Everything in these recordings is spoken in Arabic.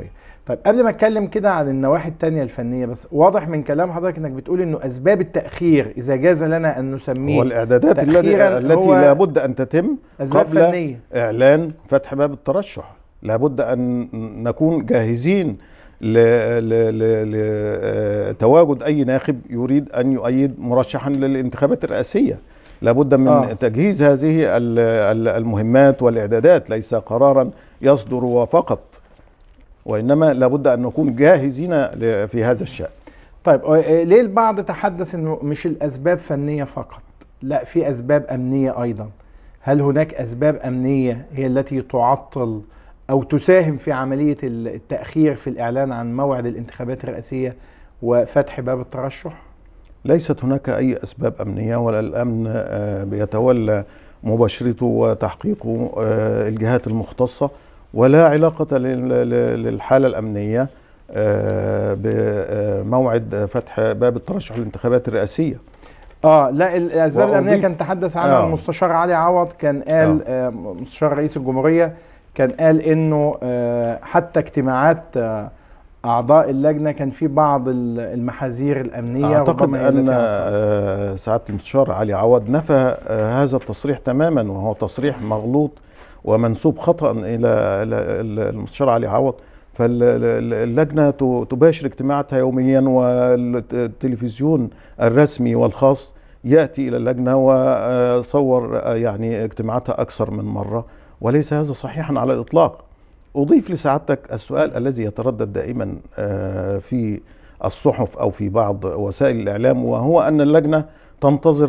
طيب قبل ما اتكلم كده عن النواحي التانية الفنية بس واضح من كلام حضرتك انك بتقول انه اسباب التأخير اذا جاز لنا ان نسميه والاعدادات التي التي لابد ان تتم أسباب قبل فنية. اعلان فتح باب الترشح لابد ان نكون جاهزين لتواجد اي ناخب يريد ان يؤيد مرشحا للانتخابات الرئاسيه لابد من آه. تجهيز هذه المهمات والاعدادات ليس قرارا يصدر وفقط وإنما لابد أن نكون جاهزين في هذا الشأن طيب إيه، ليه البعض تحدث أنه مش الأسباب فنية فقط لا في أسباب أمنية أيضا هل هناك أسباب أمنية هي التي تعطل أو تساهم في عملية التأخير في الإعلان عن موعد الانتخابات الرئاسية وفتح باب الترشح؟ ليست هناك أي أسباب أمنية ولا الأمن آه، بيتولى مباشرته وتحقيقه آه، الجهات المختصة ولا علاقة للحالة الأمنية آه، بموعد آه، فتح باب الترشح للانتخابات الرئاسية اه لا الاسباب الامنيه كان تحدث عنها آه. المستشار علي عوض كان قال آه. آه. مستشار رئيس الجمهوريه كان قال انه آه حتى اجتماعات آه اعضاء اللجنه كان في بعض المحاذير الامنيه اعتقد ان سعاده المستشار علي عوض نفى هذا التصريح تماما وهو تصريح مغلوط ومنسوب خطا الى المستشار علي عوض فاللجنه تباشر اجتماعاتها يوميا والتلفزيون الرسمي والخاص ياتي الى اللجنه وصور آه، يعني اجتماعاتها اكثر من مره وليس هذا صحيحا على الاطلاق اضيف لسعادتك السؤال الذي يتردد دائما آه، في الصحف او في بعض وسائل الاعلام وهو ان اللجنه تنتظر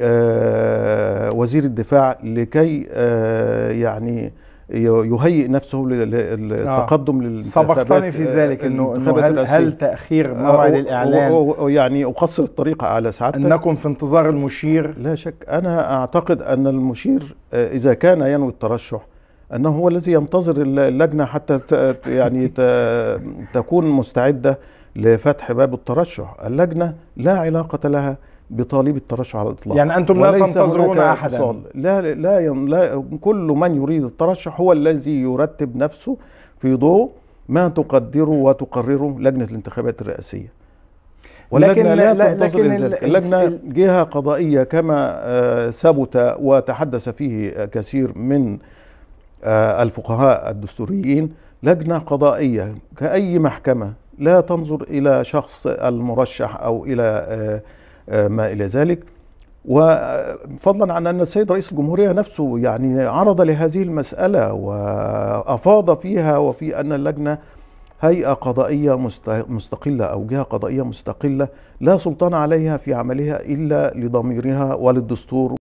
آه، وزير الدفاع لكي آه، يعني يهيئ نفسه آه. للتقدم للانتخابات في ذلك انه, هل, هل تاخير موعد الاعلان يعني اقصر الطريق على سعادتك انكم في انتظار المشير لا شك انا اعتقد ان المشير اذا كان ينوي الترشح انه هو الذي ينتظر اللجنه حتى يعني تكون مستعده لفتح باب الترشح اللجنه لا علاقه لها بطالب الترشح على الاطلاق يعني انتم لا تنتظرون احدا لا لا, لا كل من يريد الترشح هو الذي يرتب نفسه في ضوء ما تقدره وتقرره لجنه الانتخابات الرئاسيه ولكن لا, لا تنتظر لكن اللجنه جهه قضائيه كما آه، ثبت وتحدث فيه كثير من آه، الفقهاء الدستوريين لجنه قضائيه كاي محكمه لا تنظر الى شخص المرشح او الى آه، آه، ما إلى ذلك وفضلا عن أن السيد رئيس الجمهورية نفسه يعني عرض لهذه المسألة وأفاض فيها وفي أن اللجنة هيئة قضائية مستقلة أو جهة قضائية مستقلة لا سلطان عليها في عملها إلا لضميرها وللدستور